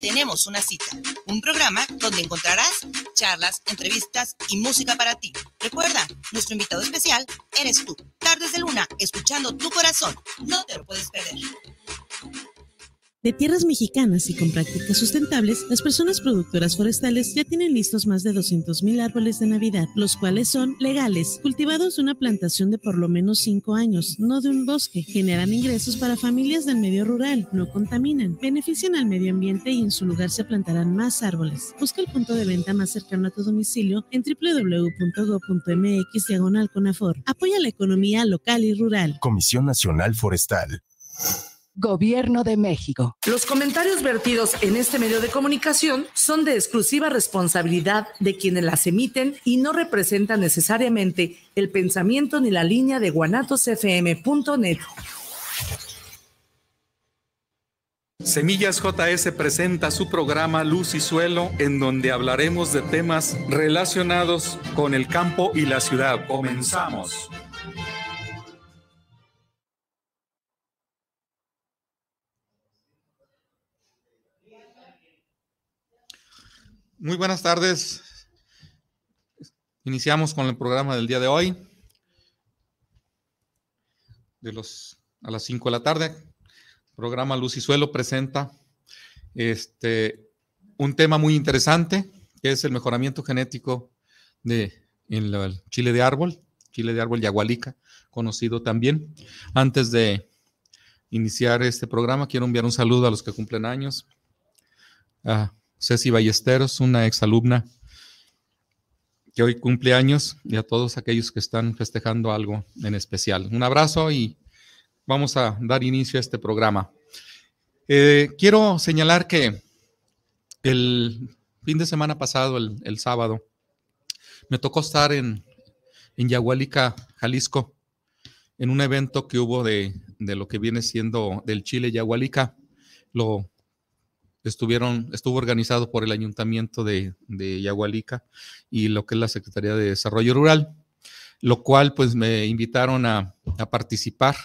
Tenemos una cita, un programa donde encontrarás charlas, entrevistas y música para ti. Recuerda, nuestro invitado especial eres tú. Tardes de Luna, escuchando tu corazón. No te lo puedes perder. De tierras mexicanas y con prácticas sustentables, las personas productoras forestales ya tienen listos más de 200.000 árboles de Navidad, los cuales son legales, cultivados de una plantación de por lo menos 5 años, no de un bosque. Generan ingresos para familias del medio rural, no contaminan, benefician al medio ambiente y en su lugar se plantarán más árboles. Busca el punto de venta más cercano a tu domicilio en www.go.mx diagonal Conafor. Apoya la economía local y rural. Comisión Nacional Forestal. Gobierno de México. Los comentarios vertidos en este medio de comunicación son de exclusiva responsabilidad de quienes las emiten y no representan necesariamente el pensamiento ni la línea de guanatosfm.net. Semillas JS presenta su programa Luz y Suelo, en donde hablaremos de temas relacionados con el campo y la ciudad. Comenzamos. Muy buenas tardes. Iniciamos con el programa del día de hoy, de los, a las 5 de la tarde. programa Luz y Suelo presenta este, un tema muy interesante, que es el mejoramiento genético de, en el chile de árbol, chile de árbol yagualica, conocido también. Antes de iniciar este programa, quiero enviar un saludo a los que cumplen años. Ceci Ballesteros, una exalumna que hoy cumple años y a todos aquellos que están festejando algo en especial. Un abrazo y vamos a dar inicio a este programa. Eh, quiero señalar que el fin de semana pasado, el, sábado, me tocó estar en, en Yahualica, Jalisco, en un evento que hubo de, de, lo que viene siendo del Chile Yahualica. Lo estuvieron, estuvo organizado por el Ayuntamiento de, de Yagualica y lo que es la Secretaría de Desarrollo Rural, lo cual pues me invitaron a, participar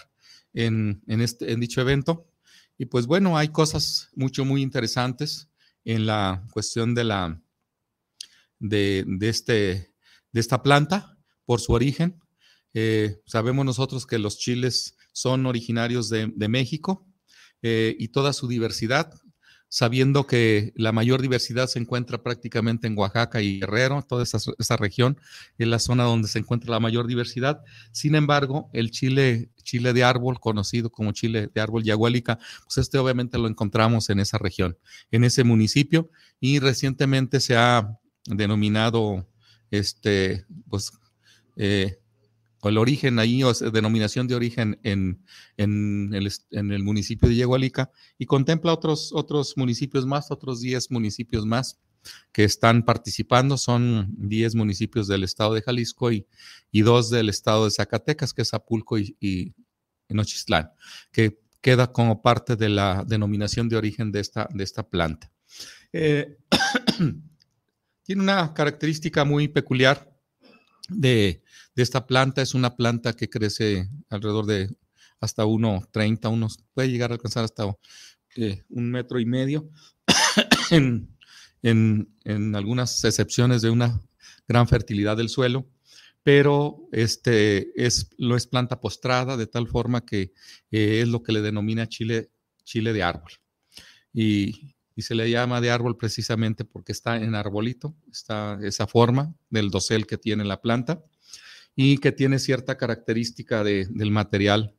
en, este, en dicho evento. Y pues bueno, hay cosas mucho, muy interesantes en la cuestión de, la, de, este, de esta planta por su origen. Eh, sabemos nosotros que los chiles son originarios de, México eh, y toda su diversidad sabiendo que la mayor diversidad se encuentra prácticamente en Oaxaca y Guerrero, toda esa, región es la zona donde se encuentra la mayor diversidad. Sin embargo, el chile, chile de árbol, conocido como chile de árbol yagualica, pues este obviamente lo encontramos en esa región, en ese municipio, y recientemente se ha denominado, este, pues, eh, el origen ahí, denominación de origen en, en, el, municipio de Yegualica y contempla otros, otros municipios más, otros 10 municipios más que están participando. Son 10 municipios del estado de Jalisco y, y dos del estado de Zacatecas, que es Apulco y, y Nochistlán, que queda como parte de la denominación de origen de esta, de esta planta. Eh, tiene una característica muy peculiar de, esta planta es una planta que crece alrededor de hasta 1,30, unos, puede llegar a alcanzar hasta eh, un metro y medio, en, algunas excepciones de una gran fertilidad del suelo, pero este es, lo es planta postrada, de tal forma que eh, es lo que le denomina chile, chile de árbol. Y y se le llama de árbol precisamente porque está en arbolito, está esa forma del dosel que tiene la planta y que tiene cierta característica del material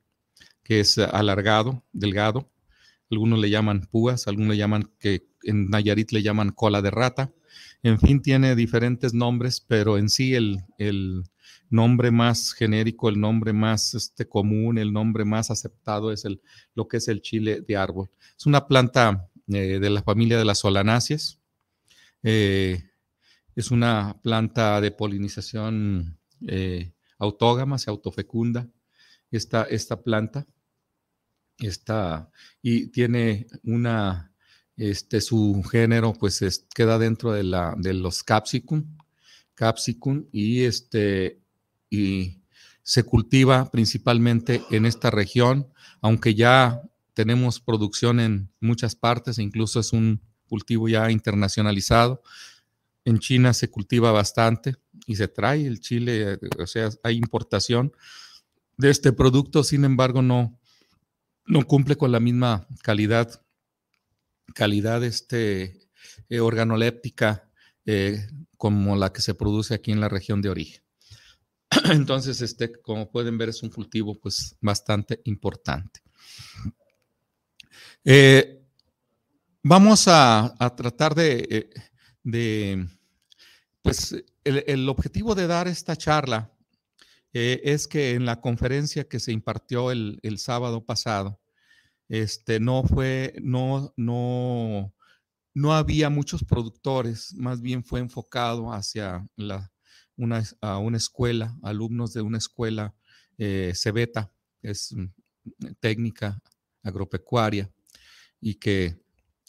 que es alargado, delgado. Algunos le llaman púas, algunos le llaman que en Nayarit le llaman cola de rata. En fin, tiene diferentes nombres, pero en sí el, el nombre más genérico, el nombre más este, común, el nombre más aceptado es el, lo que es el chile de árbol. Es una planta eh, de la familia de las solanáceas. Eh, es una planta de polinización eh, autógama, se autofecunda esta, esta planta. está y tiene una, este, su género pues queda dentro de, la, de los capsicum, capsicum y, este, y se cultiva principalmente en esta región, aunque ya tenemos producción en muchas partes, incluso es un cultivo ya internacionalizado. En China se cultiva bastante y se trae el chile, eh, o sea, hay importación de este producto, sin embargo, no, no cumple con la misma calidad, calidad este, eh, organoléptica eh, como la que se produce aquí en la región de origen. Entonces, este, como pueden ver, es un cultivo pues bastante importante. Eh, vamos a, tratar de, eh, pues el, objetivo de dar esta charla eh, es que en la conferencia que se impartió el, sábado pasado, este, no fue, no, no, no había muchos productores, más bien fue enfocado hacia una, a una escuela, alumnos de una escuela Cebeta, es mm, técnica agropecuaria y que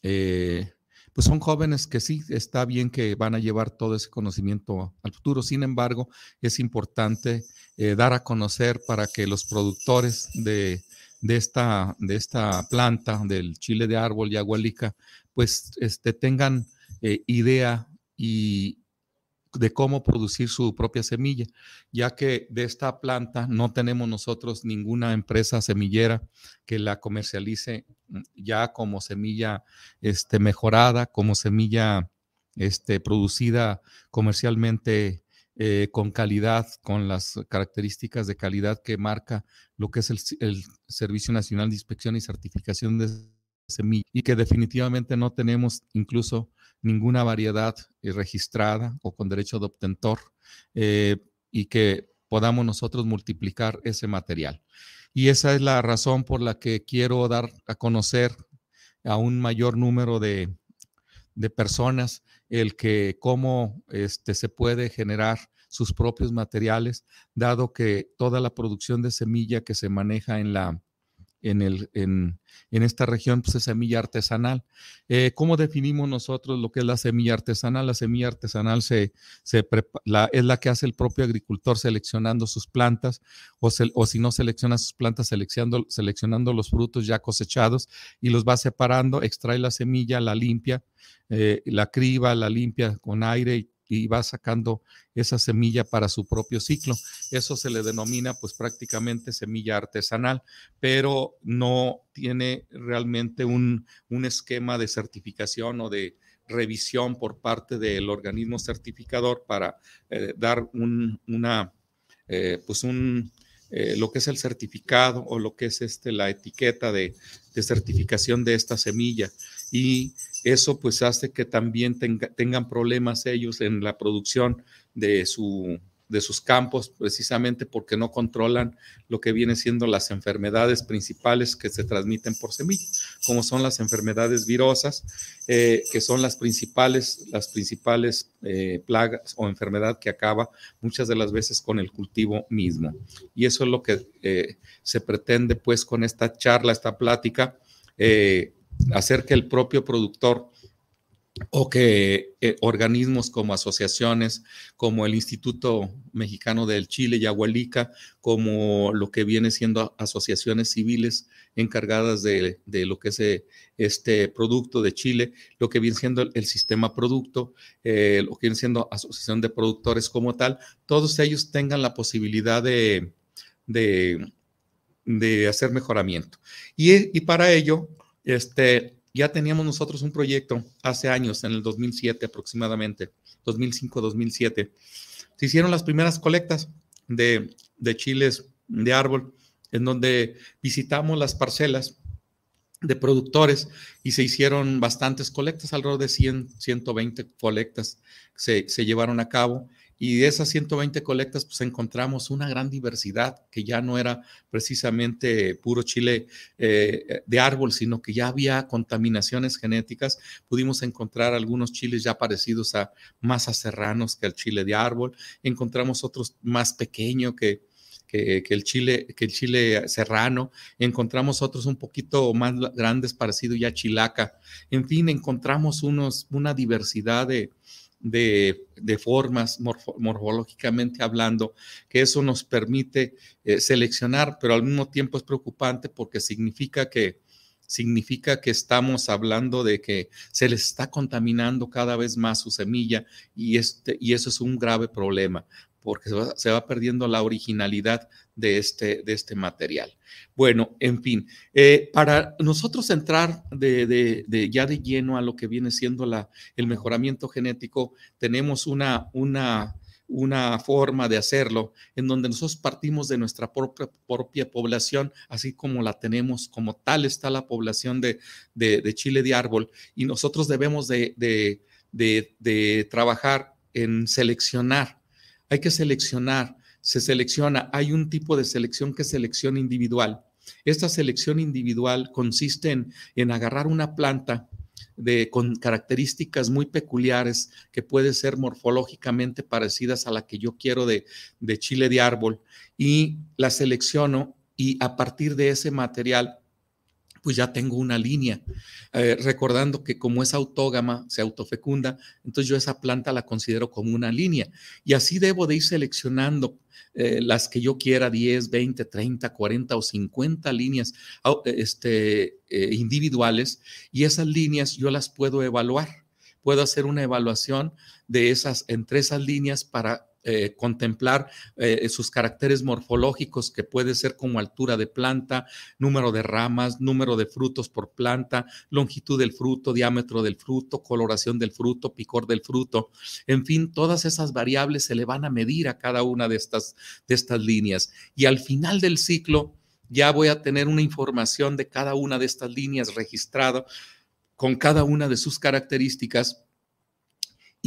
eh, pues son jóvenes que sí, está bien que van a llevar todo ese conocimiento al futuro. Sin embargo, es importante eh, dar a conocer para que los productores de, esta, de esta planta, del chile de árbol y agualica, pues este, tengan eh, idea y, de cómo producir su propia semilla, ya que de esta planta no tenemos nosotros ninguna empresa semillera que la comercialice mm, ya como semilla este, mejorada, como semilla este, producida comercialmente eh, con calidad, con las características de calidad que marca lo que es el, el Servicio Nacional de Inspección y Certificación de Semilla y que definitivamente no tenemos incluso ninguna variedad eh, registrada o con derecho de obtentor eh, y que podamos nosotros multiplicar ese material. Y esa es la razón por la que quiero dar a conocer a un mayor número de, personas el que cómo este, se puede generar sus propios materiales, dado que toda la producción de semilla que se maneja en la, en, el, en, esta región pues, es semilla artesanal. Eh, ¿Cómo definimos nosotros lo que es la semilla artesanal? La semilla artesanal se, se es la que hace el propio agricultor seleccionando sus plantas o, o si no selecciona sus plantas, seleccionando, seleccionando los frutos ya cosechados y los va separando, extrae la semilla, la limpia, eh, la criba, la limpia con aire y y va sacando esa semilla para su propio ciclo. Eso se le denomina pues prácticamente semilla artesanal, pero no tiene realmente un, esquema de certificación o de revisión por parte del organismo certificador para eh, dar un, una, eh, pues un, eh, lo que es el certificado o lo que es este, la etiqueta de, de certificación de esta semilla. Y eso pues hace que también tengan problemas ellos en la producción de, su, de sus campos, precisamente porque no controlan lo que vienen siendo las enfermedades principales que se transmiten por semilla, como son las enfermedades virosas, eh, que son las principales, las principales eh, plagas o enfermedad que acaba muchas de las veces con el cultivo mismo. Y eso es lo que eh, se pretende pues con esta charla, esta plática hacer que el propio productor o que eh, organismos como asociaciones, como el Instituto Mexicano del Chile, Yahualica, como lo que viene siendo asociaciones civiles encargadas de, lo que es eh, este producto de Chile, lo que viene siendo el, sistema producto, eh, lo que viene siendo asociación de productores como tal, todos ellos tengan la posibilidad de, de, de hacer mejoramiento. Y, y para ello, este, ya teníamos nosotros un proyecto hace años, en el 2007 aproximadamente, 2005-2007. Se hicieron las primeras colectas de, chiles de árbol, en donde visitamos las parcelas de productores y se hicieron bastantes colectas, alrededor de 100, 120 colectas se llevaron a cabo y de esas 120 colectas, pues encontramos una gran diversidad que ya no era precisamente puro chile eh, eh, de árbol, sino que ya había contaminaciones genéticas. Pudimos encontrar algunos chiles ya parecidos a más serranos que al chile de árbol. Encontramos otros más pequeños que, que, el chile, que el chile serrano, encontramos otros un poquito más grandes, parecido ya a chilaca. En fin, encontramos unos, una diversidad de, de, formas morfológicamente hablando, que eso nos permite eh, seleccionar, pero al mismo tiempo es preocupante porque significa que significa que estamos hablando de que se le está contaminando cada vez más su semilla y, este, y eso es un grave problema porque se va, perdiendo la originalidad de este, de este material. Bueno, en fin, eh, para nosotros entrar de, ya de lleno a lo que viene siendo la, el mejoramiento genético, tenemos una, una, una forma de hacerlo en donde nosotros partimos de nuestra propia, población, así como la tenemos, como tal está la población de, de, Chile de árbol, y nosotros debemos de, de, trabajar en seleccionar. Hay que seleccionar se selecciona, hay un tipo de selección que es selección individual. Esta selección individual consiste en, agarrar una planta de, con características muy peculiares que puede ser morfológicamente parecidas a la que yo quiero de, de chile de árbol y la selecciono y a partir de ese material pues ya tengo una línea. Eh, recordando que como es autógama, se autofecunda, entonces yo esa planta la considero como una línea. Y así debo de ir seleccionando eh, las que yo quiera, 10, 20, 30, 40 o 50 líneas este, eh, individuales, y esas líneas yo las puedo evaluar. Puedo hacer una evaluación de esas, entre esas líneas para eh, contemplar eh, sus caracteres morfológicos, que puede ser como altura de planta, número de ramas, número de frutos por planta, longitud del fruto, diámetro del fruto, coloración del fruto, picor del fruto. En fin, todas esas variables se le van a medir a cada una de estas, de estas líneas. Y al final del ciclo ya voy a tener una información de cada una de estas líneas registrada con cada una de sus características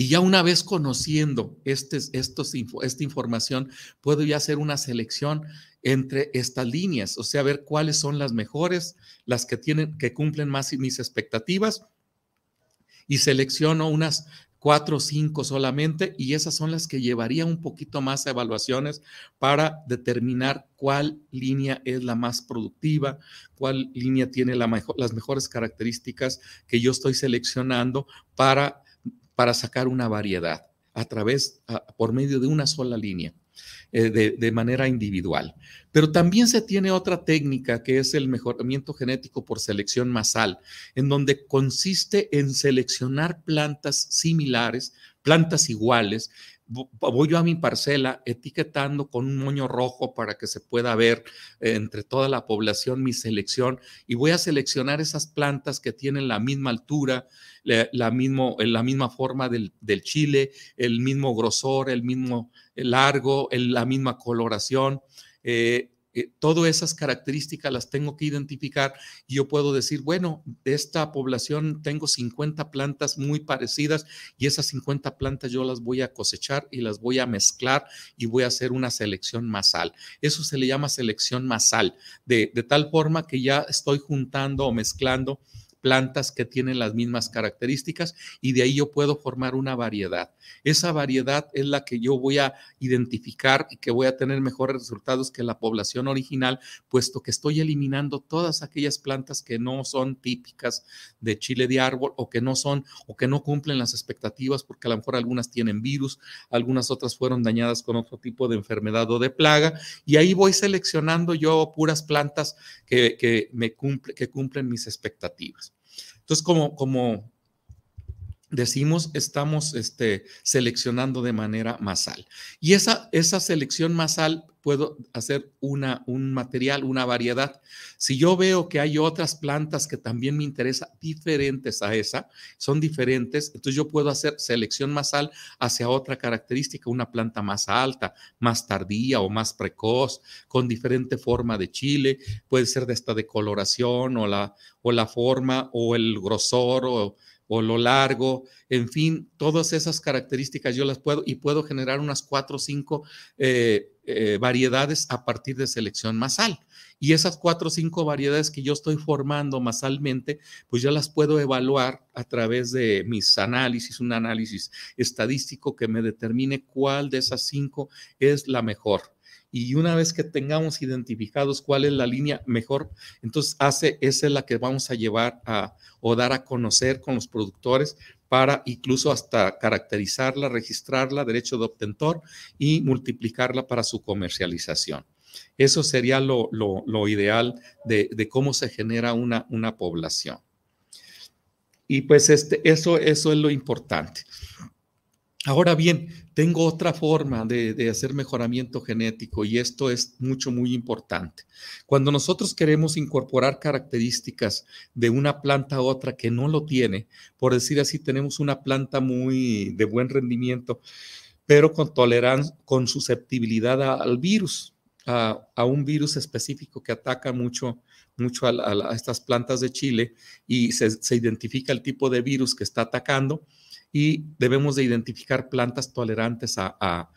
y ya una vez conociendo este, estos, esta información, puedo ya hacer una selección entre estas líneas, o sea, ver cuáles son las mejores, las que tienen, que cumplen más mis expectativas, y selecciono unas cuatro o cinco solamente, y esas son las que llevaría un poquito más a evaluaciones para determinar cuál línea es la más productiva, cuál línea tiene las mejores características que yo estoy seleccionando para para sacar una variedad a través, por medio de una sola línea, eh, de, de, manera individual. Pero también se tiene otra técnica que es el mejoramiento genético por selección masal, en donde consiste en seleccionar plantas similares, plantas iguales, voy yo a mi parcela etiquetando con un moño rojo para que se pueda ver eh, entre toda la población mi selección y voy a seleccionar esas plantas que tienen la misma altura, la, mismo, eh, la misma forma del, chile, el mismo grosor, el mismo eh, largo, la misma coloración. Eh, todas esas características las tengo que identificar y yo puedo decir, bueno, de esta población tengo 50 plantas muy parecidas y esas 50 plantas yo las voy a cosechar y las voy a mezclar y voy a hacer una selección masal. Eso se le llama selección masal, de, de tal forma que ya estoy juntando o mezclando plantas que tienen las mismas características y de ahí yo puedo formar una variedad. Esa variedad es la que yo voy a identificar y que voy a tener mejores resultados que la población original, puesto que estoy eliminando todas aquellas plantas que no son típicas de chile de árbol o que no son o que no cumplen las expectativas porque a lo mejor algunas tienen virus, algunas otras fueron dañadas con otro tipo de enfermedad o de plaga y ahí voy seleccionando yo puras plantas que, que me cumple, que cumplen mis expectativas. Entonces, como, como decimos estamos este, seleccionando de manera masal. Y esa, esa selección masal puedo hacer una, un material, una variedad. Si yo veo que hay otras plantas que también me interesan, diferentes a esa, son diferentes, entonces yo puedo hacer selección masal hacia otra característica, una planta más alta, más tardía o más precoz, con diferente forma de chile, puede ser de esta decoloración o la, o la forma o el grosor o o lo largo, en fin, todas esas características yo las puedo y puedo generar unas cuatro o cinco eh, eh, variedades a partir de selección masal. Y esas cuatro o cinco variedades que yo estoy formando masalmente, pues yo las puedo evaluar a través de mis análisis, un análisis estadístico que me determine cuál de esas cinco es la mejor y una vez que tengamos identificados cuál es la línea mejor, entonces hace, esa es la que vamos a llevar a, o dar a conocer con los productores para incluso hasta caracterizarla, registrarla, derecho de obtentor y multiplicarla para su comercialización. Eso sería lo, ideal de, cómo se genera una, una población. Y pues este, eso, eso es lo importante. Ahora bien, tengo otra forma de, hacer mejoramiento genético y esto es mucho, muy importante. Cuando nosotros queremos incorporar características de una planta a otra que no lo tiene, por decir así, tenemos una planta muy de buen rendimiento, pero con tolerancia, con susceptibilidad al virus, a, un virus específico que ataca mucho, mucho a, estas plantas de Chile y se identifica el tipo de virus que está atacando y debemos de identificar plantas tolerantes a,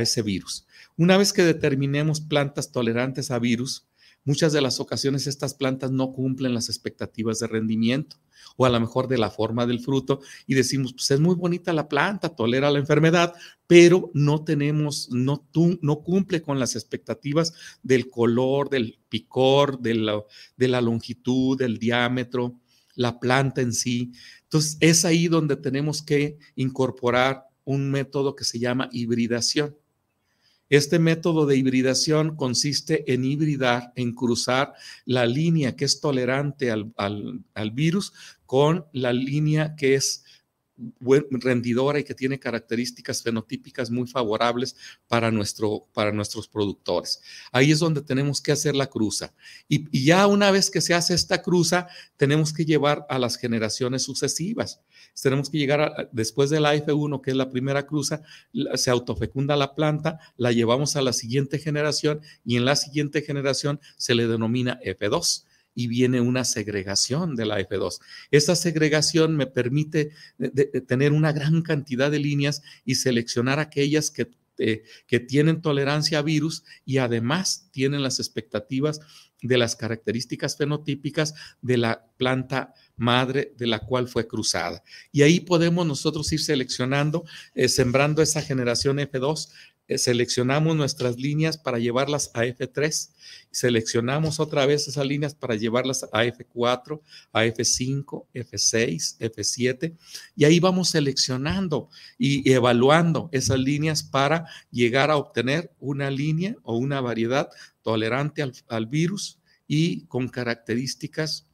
ese virus. Una vez que determinemos plantas tolerantes a virus, muchas de las ocasiones estas plantas no cumplen las expectativas de rendimiento o a lo mejor de la forma del fruto y decimos, pues es muy bonita la planta, tolera la enfermedad, pero no tenemos, no, no cumple con las expectativas del color, del picor, de la, de la longitud, del diámetro, la planta en sí. Entonces, es ahí donde tenemos que incorporar un método que se llama hibridación. Este método de hibridación consiste en hibridar, en cruzar la línea que es tolerante al, al virus con la línea que es rendidora y que tiene características fenotípicas muy favorables para, nuestro, para nuestros productores. Ahí es donde tenemos que hacer la cruza. Y, ya una vez que se hace esta cruza, tenemos que llevar a las generaciones sucesivas. Tenemos que llegar después de la F1, que es la primera cruza, se autofecunda la planta, la llevamos a la siguiente generación y en la siguiente generación se le denomina F2 y viene una segregación de la F2. Esta segregación me permite tener una gran cantidad de líneas y seleccionar aquellas que, eh, que tienen tolerancia a virus y además tienen las expectativas de las características fenotípicas de la planta madre de la cual fue cruzada. Y ahí podemos nosotros ir seleccionando, eh, sembrando esa generación F2 eh, seleccionamos nuestras líneas para llevarlas a F3, seleccionamos otra vez esas líneas para llevarlas a F4, a F5, F6, F7, y ahí vamos seleccionando y evaluando esas líneas para llegar a obtener una línea o una variedad tolerante al, virus y con características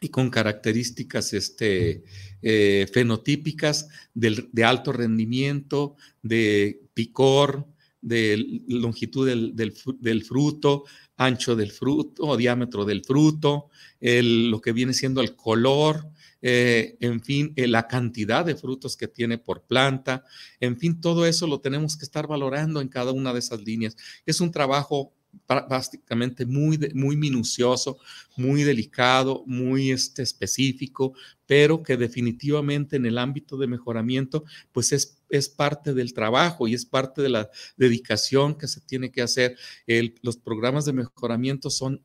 y con características este, eh, fenotípicas de, alto rendimiento, de picor, de longitud del, fruto, ancho del fruto o diámetro del fruto, lo que viene siendo el color, eh, en fin, eh, la cantidad de frutos que tiene por planta, en fin, todo eso lo tenemos que estar valorando en cada una de esas líneas. Es un trabajo prácticamente muy, muy minucioso, muy delicado, muy este, específico, pero que definitivamente en el ámbito de mejoramiento, pues es, es parte del trabajo y es parte de la dedicación que se tiene que hacer. El, los programas de mejoramiento son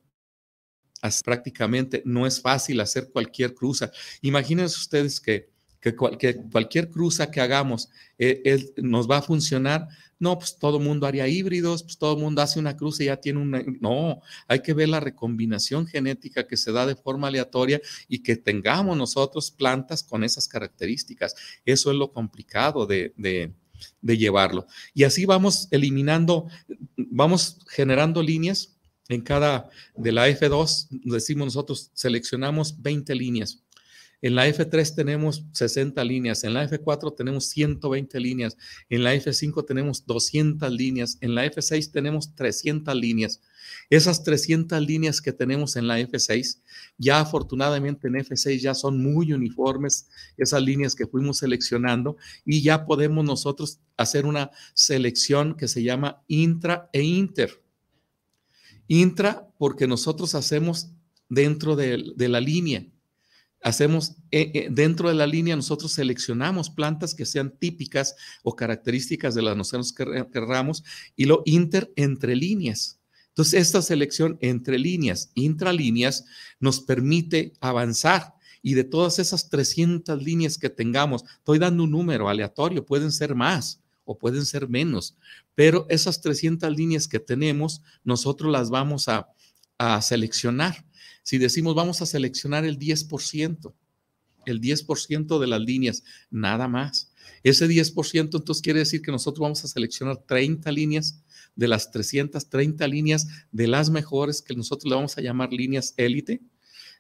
prácticamente, no es fácil hacer cualquier cruza. Imagínense ustedes que, que, cualquier cruza que hagamos eh, nos va a funcionar no, pues todo mundo haría híbridos, pues todo mundo hace una cruz y ya tiene una... No, hay que ver la recombinación genética que se da de forma aleatoria y que tengamos nosotros plantas con esas características. Eso es lo complicado de, de llevarlo. Y así vamos eliminando, vamos generando líneas en cada de la F2, decimos nosotros, seleccionamos 20 líneas en la F3 tenemos 60 líneas, en la F4 tenemos 120 líneas, en la F5 tenemos 200 líneas, en la F6 tenemos 300 líneas. Esas 300 líneas que tenemos en la F6, ya afortunadamente en F6 ya son muy uniformes esas líneas que fuimos seleccionando y ya podemos nosotros hacer una selección que se llama intra e inter. Intra porque nosotros hacemos dentro de, de la línea hacemos eh, eh, dentro de la línea, nosotros seleccionamos plantas que sean típicas o características de las que nosotros eh, querramos y lo inter entre líneas. Entonces, esta selección entre líneas, intralíneas, nos permite avanzar. Y de todas esas 300 líneas que tengamos, estoy dando un número aleatorio, pueden ser más o pueden ser menos, pero esas 300 líneas que tenemos, nosotros las vamos a, a seleccionar si decimos vamos a seleccionar el 10%, el 10% de las líneas, nada más. Ese 10% entonces quiere decir que nosotros vamos a seleccionar 30 líneas de las 330 líneas de las mejores que nosotros le vamos a llamar líneas élite,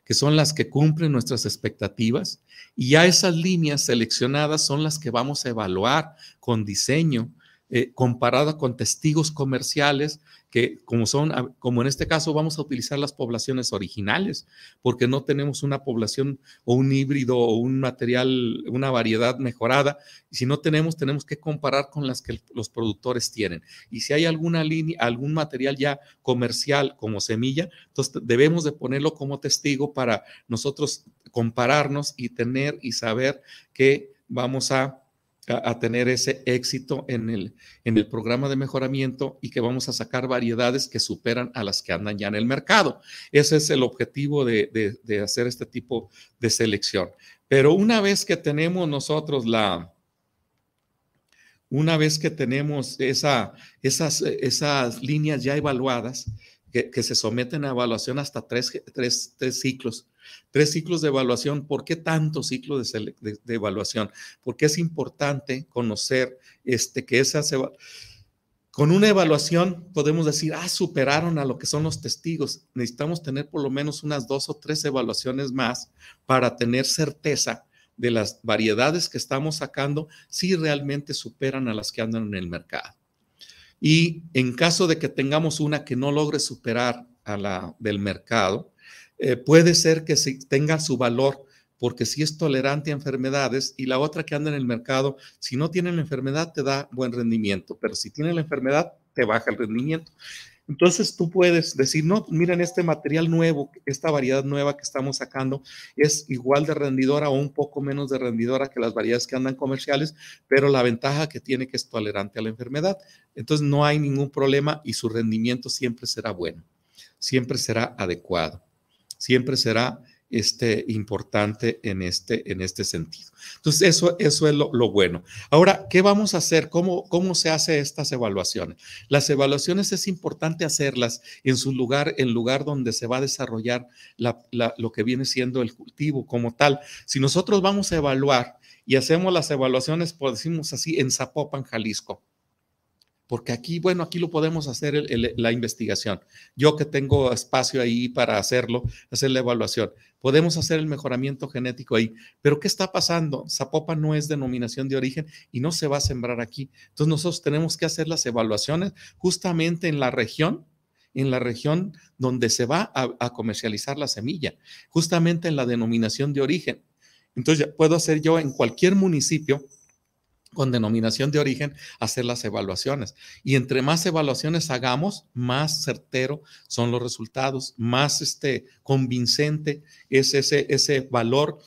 que son las que cumplen nuestras expectativas. Y ya esas líneas seleccionadas son las que vamos a evaluar con diseño, eh, comparada con testigos comerciales que como son, ah, como en este caso vamos a utilizar las poblaciones originales, porque no tenemos una población o un híbrido o un material, una variedad mejorada. Y si no tenemos, tenemos que comparar con las que los productores tienen. Y si hay alguna línea, algún material ya comercial como semilla, entonces debemos de ponerlo como testigo para nosotros compararnos y tener y saber que vamos a a, tener ese éxito en el, en el programa de mejoramiento y que vamos a sacar variedades que superan a las que andan ya en el mercado. Ese es el objetivo de, hacer este tipo de selección. Pero una vez que tenemos nosotros la... Una vez que tenemos esa, esas, esas líneas ya evaluadas, que, se someten a evaluación hasta tres, ciclos. Tres ciclos de evaluación. ¿Por qué tantos ciclos de, evaluación? Porque es importante conocer este, que esas con una evaluación podemos decir, ah, superaron a lo que son los testigos. Necesitamos tener por lo menos unas dos o tres evaluaciones más para tener certeza de las variedades que estamos sacando si realmente superan a las que andan en el mercado. Y en caso de que tengamos una que no logre superar a la del mercado, eh, puede ser que tenga su valor, porque si es tolerante a enfermedades y la otra que anda en el mercado, si no tiene la enfermedad te da buen rendimiento, pero si tiene la enfermedad te baja el rendimiento. Entonces tú puedes decir, no, miren este material nuevo, esta variedad nueva que estamos sacando es igual de rendidora o un poco menos de rendidora que las variedades que andan comerciales, pero la ventaja que tiene que es tolerante a la enfermedad. Entonces no hay ningún problema y su rendimiento siempre será bueno, siempre será adecuado, siempre será este, importante en este, en este sentido. Entonces, eso, eso es lo, lo, bueno. Ahora, ¿qué vamos a hacer? ¿Cómo, ¿Cómo se hace estas evaluaciones? Las evaluaciones es importante hacerlas en su lugar, en lugar donde se va a desarrollar lo que viene siendo el cultivo como tal. Si nosotros vamos a evaluar y hacemos las evaluaciones, por decimos así, en Zapopan, Jalisco, porque aquí, bueno, aquí lo podemos hacer la investigación. Yo que tengo espacio ahí para hacerlo, hacer la evaluación, podemos hacer el mejoramiento genético ahí. Pero ¿qué está pasando? Zapopa no es denominación de origen y no se va a sembrar aquí. Entonces nosotros tenemos que hacer las evaluaciones justamente en la región en la región donde se va a comercializar la semilla, justamente en la denominación de origen. Entonces, puedo hacer yo en cualquier municipio con denominación de origen hacer las evaluaciones. Y entre más evaluaciones hagamos, más certero son los resultados, más este, convincente es ese, ese valor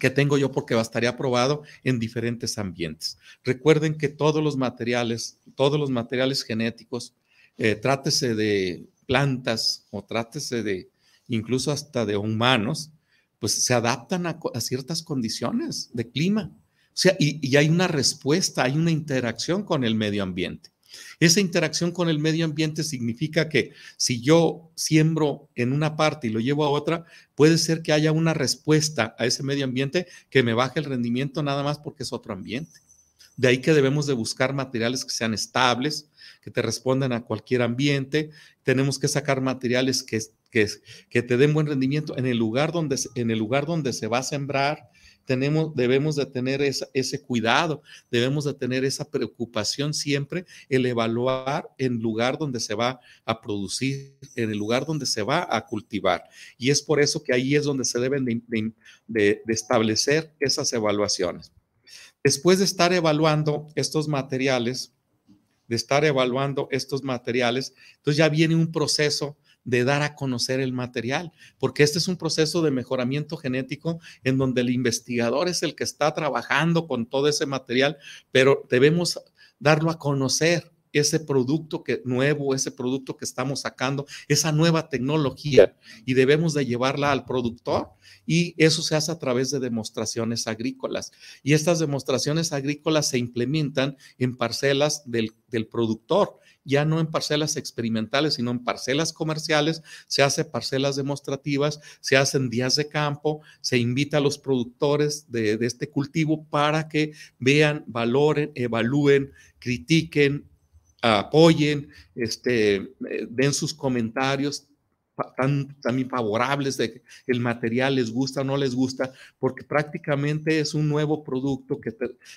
que tengo yo porque bastaría aprobado en diferentes ambientes. Recuerden que todos los materiales, todos los materiales genéticos, eh, trátese de plantas o trátese de incluso hasta de humanos, pues se adaptan a ciertas condiciones de clima sea, y, hay una respuesta, hay una interacción con el medio ambiente. Esa interacción con el medio ambiente significa que si yo siembro en una parte y lo llevo a otra, puede ser que haya una respuesta a ese medio ambiente que me baje el rendimiento nada más porque es otro ambiente. De ahí que debemos de buscar materiales que sean estables, que te respondan a cualquier ambiente. Tenemos que sacar materiales que, que, te den buen rendimiento en el, lugar donde, en el lugar donde se va a sembrar, tenemos, debemos de tener ese cuidado, debemos de tener esa preocupación siempre, el evaluar el lugar donde se va a producir, en el lugar donde se va a cultivar. Y es por eso que ahí es donde se deben de, de establecer esas evaluaciones. Después de estar evaluando estos materiales, de estar evaluando estos materiales, entonces ya viene un proceso de dar a conocer el material, porque este es un proceso de mejoramiento genético en donde el investigador es el que está trabajando con todo ese material, pero debemos darlo a conocer ese producto que nuevo, ese producto que estamos sacando, esa nueva tecnología y debemos de llevarla al productor y eso se hace a través de demostraciones agrícolas. Y estas demostraciones agrícolas se implementan en parcelas del, del productor ya no en parcelas experimentales, sino en parcelas comerciales, se hace parcelas demostrativas, se hacen días de campo, se invita a los productores de, este cultivo para que vean, valoren, evalúen, critiquen, apoyen, este, eh, den sus comentarios, tan también favorables de que el material les gusta o no les gusta, porque prácticamente es un nuevo producto que,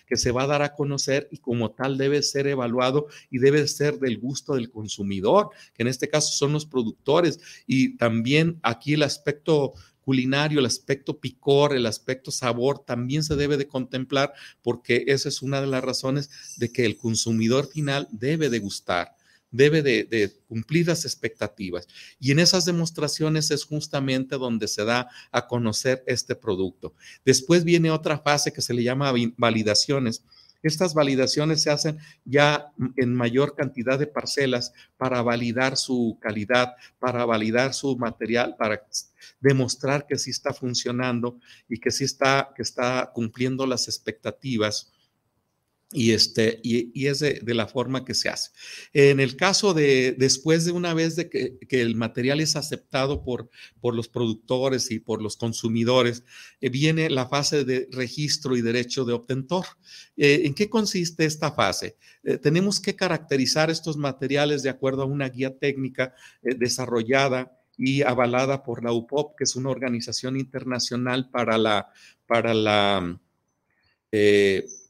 que se va a dar a conocer y como tal debe ser evaluado y debe ser del gusto del consumidor, que en este caso son los productores. Y también aquí el aspecto culinario, el aspecto picor, el aspecto sabor también se debe de contemplar porque esa es una de las razones de que el consumidor final debe de gustar debe de, cumplir las expectativas. Y en esas demostraciones es justamente donde se da a conocer este producto. Después viene otra fase que se le llama validaciones. Estas validaciones se hacen ya en mayor cantidad de parcelas para validar su calidad, para validar su material, para demostrar que sí está funcionando y que sí está, que está cumpliendo las expectativas y, este, y, y es de, la forma que se hace. En el caso de después de una vez de que, que el material es aceptado por, por los productores y por los consumidores, eh, viene la fase de registro y derecho de obtentor. Eh, ¿En qué consiste esta fase? Eh, tenemos que caracterizar estos materiales de acuerdo a una guía técnica desarrollada y avalada por la UPOP, que es una organización internacional para la... Para la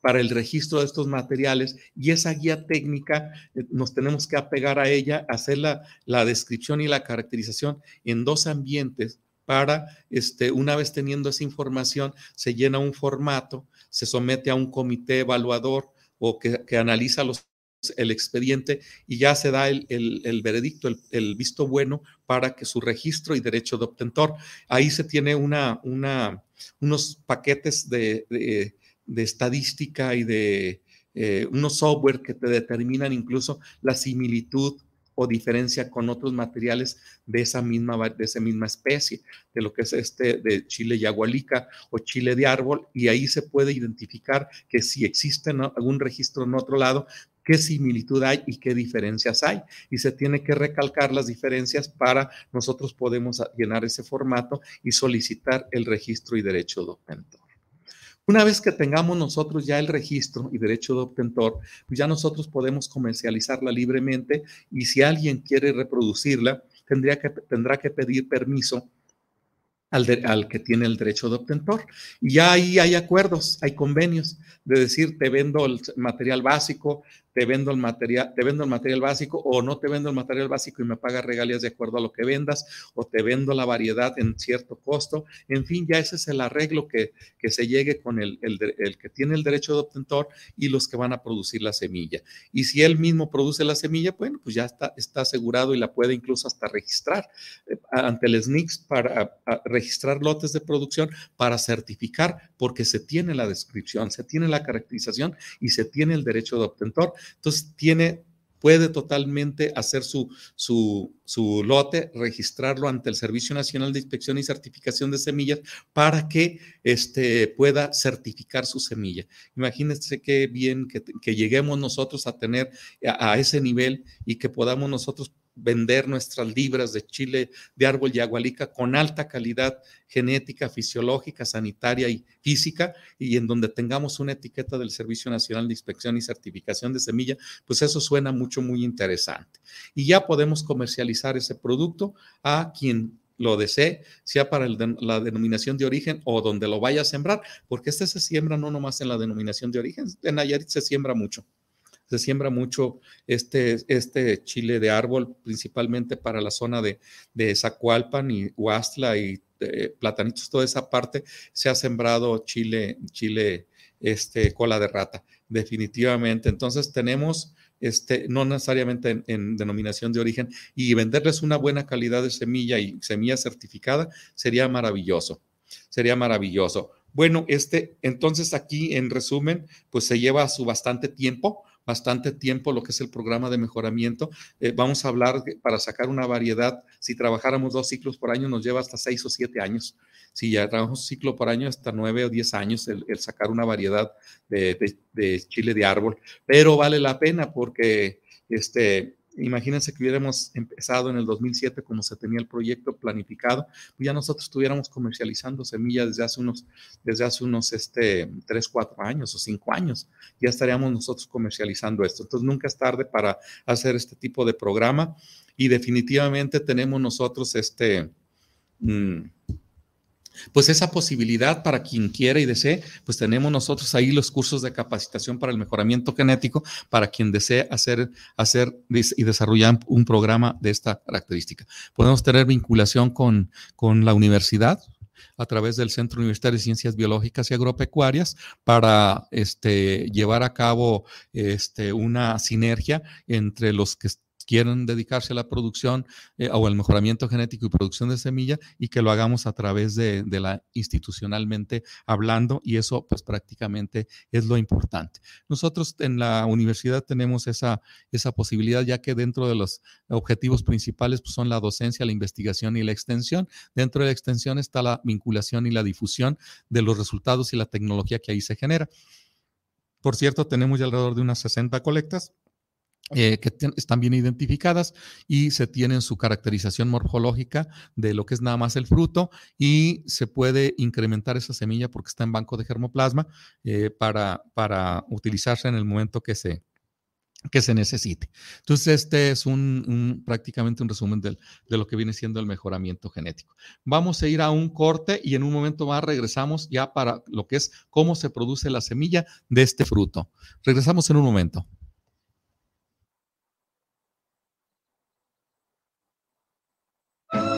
para el registro de estos materiales y esa guía técnica eh, nos tenemos que apegar a ella, hacer la, la descripción y la caracterización en dos ambientes para, este, una vez teniendo esa información, se llena un formato, se somete a un comité evaluador o que, que analiza los el expediente y ya se da el, el, el veredicto, el, el, visto bueno para que su registro y derecho de obtentor. Ahí se tiene una, una, unos paquetes de, de, de estadística y de eh, unos software que te determinan incluso la similitud o diferencia con otros materiales de esa misma, de esa misma especie, de lo que es este de chile yagualica o chile de árbol, y ahí se puede identificar que si existe algún registro en otro lado, qué similitud hay y qué diferencias hay. Y se tiene que recalcar las diferencias para nosotros podemos llenar ese formato y solicitar el registro y derecho de documento. Una vez que tengamos nosotros ya el registro y derecho de obtentor, pues ya nosotros podemos comercializarla libremente y si alguien quiere reproducirla, tendría que, tendrá que pedir permiso al, al, que tiene el derecho de obtentor. Y ya ahí hay acuerdos, hay convenios de decir, te vendo el material básico, te vendo el material, te vendo el material básico o no te vendo el material básico y me pagas regalías de acuerdo a lo que vendas o te vendo la variedad en cierto costo. En fin, ya ese es el arreglo que, se llegue con el, que tiene el derecho de obtentor y los que van a producir la semilla. Y si él mismo produce la semilla, bueno, pues ya está, está asegurado y la puede incluso hasta registrar eh, ante el SNICS para registrar lotes de producción para certificar porque se tiene la descripción, se tiene la caracterización y se tiene el derecho de obtentor entonces, tiene puede totalmente hacer su, su, su, lote, registrarlo ante el Servicio Nacional de Inspección y Certificación de Semillas para que este, pueda certificar su semilla. Imagínense qué bien que, lleguemos nosotros a tener a, ese nivel y que podamos nosotros vender nuestras libras de chile de árbol y agualica con alta calidad genética, fisiológica, sanitaria y física, y en donde tengamos una etiqueta del Servicio Nacional de Inspección y Certificación de Semilla, pues eso suena mucho, muy interesante. Y ya podemos comercializar ese producto a quien lo desee, sea para la denominación de origen o donde lo vaya a sembrar, porque este se siembra no nomás en la denominación de origen, en Nayarit se siembra mucho se siembra mucho este, este chile de árbol, principalmente para la zona de, Zacualpan y Huastla y eh, Platanitos, toda esa parte, se ha sembrado chile, chile, este, cola de rata, definitivamente. Entonces tenemos... Este, no necesariamente en, denominación de origen, y venderles una buena calidad de semilla y semilla certificada sería maravilloso, sería maravilloso. Bueno, este, entonces aquí en resumen, pues se lleva su bastante tiempo, bastante tiempo lo que es el programa de mejoramiento. Eh, vamos a hablar para sacar una variedad. Si trabajáramos dos ciclos por año, nos lleva hasta seis o siete años. Si ya trabajamos un ciclo por año, hasta nueve o diez años el, sacar una variedad de, chile de árbol. Pero vale la pena porque este, imagínense que hubiéramos empezado en el 2007 como se tenía el proyecto planificado, pues ya nosotros estuviéramos comercializando semillas desde hace unos, desde hace unos este, 3, 4 años o 5 años, ya estaríamos nosotros comercializando esto. Entonces nunca es tarde para hacer este tipo de programa y definitivamente tenemos nosotros este... Mm, pues esa posibilidad para quien quiera y desee, pues tenemos nosotros ahí los cursos de capacitación para el mejoramiento genético para quien desee hacer, hacer y desarrollar un programa de esta característica. Podemos tener vinculación con, con la universidad, a través del Centro Universitario de Ciencias Biológicas y Agropecuarias para este, llevar a cabo este, una sinergia entre los que quieren dedicarse a la producción eh, o al mejoramiento genético y producción de semilla y que lo hagamos a través de, la institucionalmente hablando y eso pues prácticamente es lo importante. Nosotros en la universidad tenemos esa, esa posibilidad ya que dentro de los objetivos principales pues, son la docencia, la investigación y la extensión. Dentro de la extensión está la vinculación y la difusión de los resultados y la tecnología que ahí se genera. Por cierto, tenemos ya alrededor de unas 60 colectas eh, que están bien identificadas y se tienen su caracterización morfológica de lo que es nada más el fruto y se puede incrementar esa semilla porque está en banco de germoplasma eh, para, para utilizarse en el momento que se, que se necesite. Entonces, este es un, prácticamente un resumen de lo que viene siendo el mejoramiento genético. Vamos a ir a un corte y en un momento más regresamos ya para lo que es cómo se produce la semilla de este fruto. Regresamos en un momento.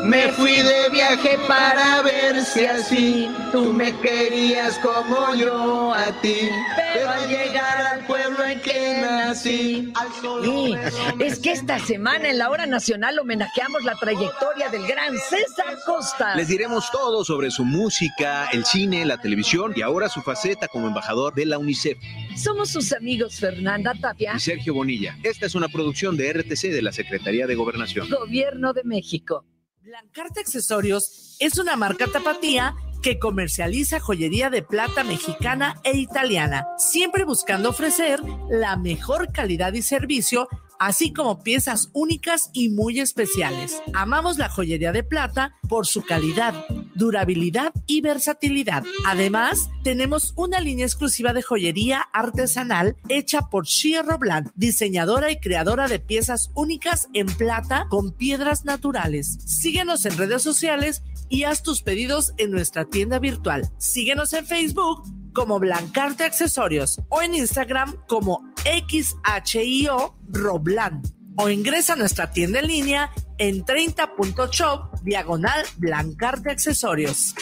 Me fui de viaje para ver si así tú me querías como yo a ti. Pero al llegar al pueblo en que nací, al sí, Es que esta semana en la hora nacional homenajeamos la trayectoria del gran César Costa. Les diremos todo sobre su música, el cine, la televisión y ahora su faceta como embajador de la UNICEF. Somos sus amigos Fernanda Tapia y Sergio Bonilla. Esta es una producción de RTC de la Secretaría de Gobernación. Gobierno de México. Blancarte Accesorios es una marca tapatía que comercializa joyería de plata mexicana e italiana, siempre buscando ofrecer la mejor calidad y servicio, así como piezas únicas y muy especiales. Amamos la joyería de plata por su calidad durabilidad y versatilidad. Además, tenemos una línea exclusiva de joyería artesanal hecha por Shia Robland, diseñadora y creadora de piezas únicas en plata con piedras naturales. Síguenos en redes sociales y haz tus pedidos en nuestra tienda virtual. Síguenos en Facebook como Blancarte Accesorios o en Instagram como XHIO Robland o ingresa a nuestra tienda en línea en 30.shop diagonal blancar accesorios.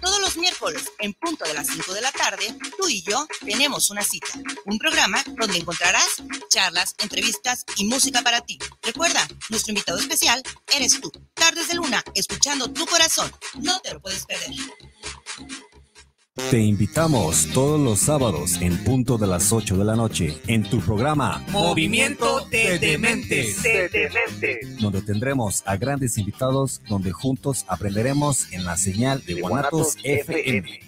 Todos los miércoles, en punto de las 5 de la tarde, tú y yo tenemos una cita, un programa donde encontrarás charlas, entrevistas y música para ti. Recuerda, nuestro invitado especial eres tú. Tardes de Luna, escuchando tu corazón. No te lo puedes perder. Te invitamos todos los sábados en punto de las 8 de la noche en tu programa Movimiento de Dementes, donde tendremos a grandes invitados donde juntos aprenderemos en la señal de, de FM.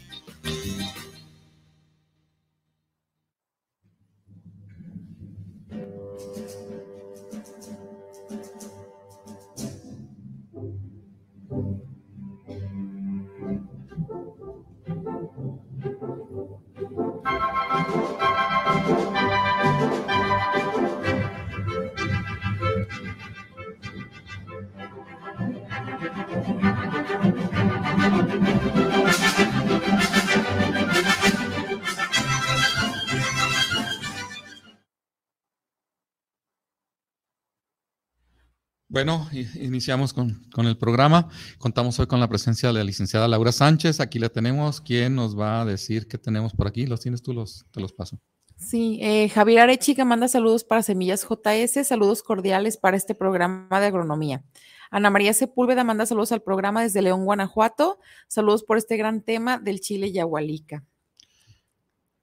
Bueno, iniciamos con, el programa. Contamos hoy con la presencia de la licenciada Laura Sánchez. Aquí la tenemos. ¿Quién nos va a decir qué tenemos por aquí? ¿Los tienes tú? Los, te los paso. Sí, eh, Javier Arechica manda saludos para Semillas JS. Saludos cordiales para este programa de agronomía. Ana María Sepúlveda manda saludos al programa desde León, Guanajuato. Saludos por este gran tema del Chile Yahualica.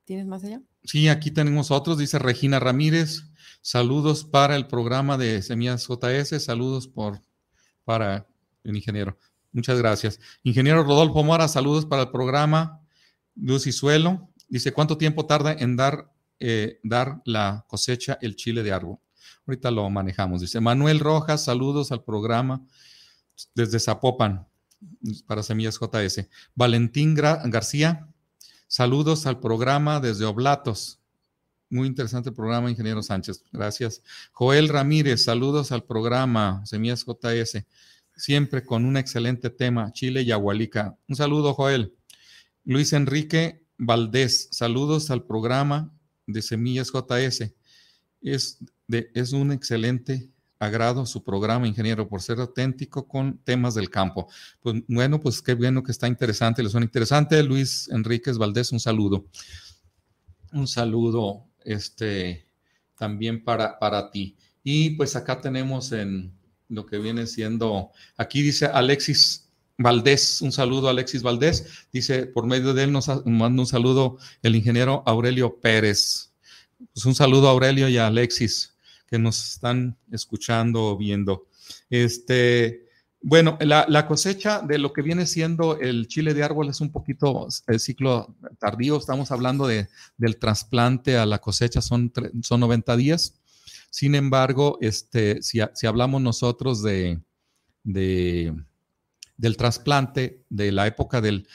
¿Tienes más allá? Sí, aquí tenemos otros, dice Regina Ramírez. Saludos para el programa de Semillas JS. Saludos por, para el ingeniero. Muchas gracias. Ingeniero Rodolfo Mora, saludos para el programa. y Suelo dice: ¿Cuánto tiempo tarda en dar, eh, dar la cosecha el chile de árbol? Ahorita lo manejamos. Dice Manuel Rojas, saludos al programa desde Zapopan para Semillas JS. Valentín García, Saludos al programa desde Oblatos. Muy interesante programa, ingeniero Sánchez. Gracias. Joel Ramírez, saludos al programa Semillas JS. Siempre con un excelente tema, Chile y Agualica. Un saludo, Joel. Luis Enrique Valdés, saludos al programa de Semillas JS. Es, de, es un excelente agrado su programa, ingeniero, por ser auténtico con temas del campo. Pues bueno, pues qué bueno que está interesante, le suena interesante. Luis Enríquez Valdés, un saludo. Un saludo este, también para, para ti. Y pues acá tenemos en lo que viene siendo, aquí dice Alexis Valdés, un saludo a Alexis Valdés. Dice, por medio de él nos manda un saludo el ingeniero Aurelio Pérez. Pues un saludo a Aurelio y a Alexis que nos están escuchando o viendo. Este, bueno, la, la, cosecha de lo que viene siendo el chile de árbol es un poquito el ciclo tardío. Estamos hablando de, del trasplante a la cosecha, son, son 90 días. Sin embargo, este, si, si hablamos nosotros de, de del trasplante, de la época del,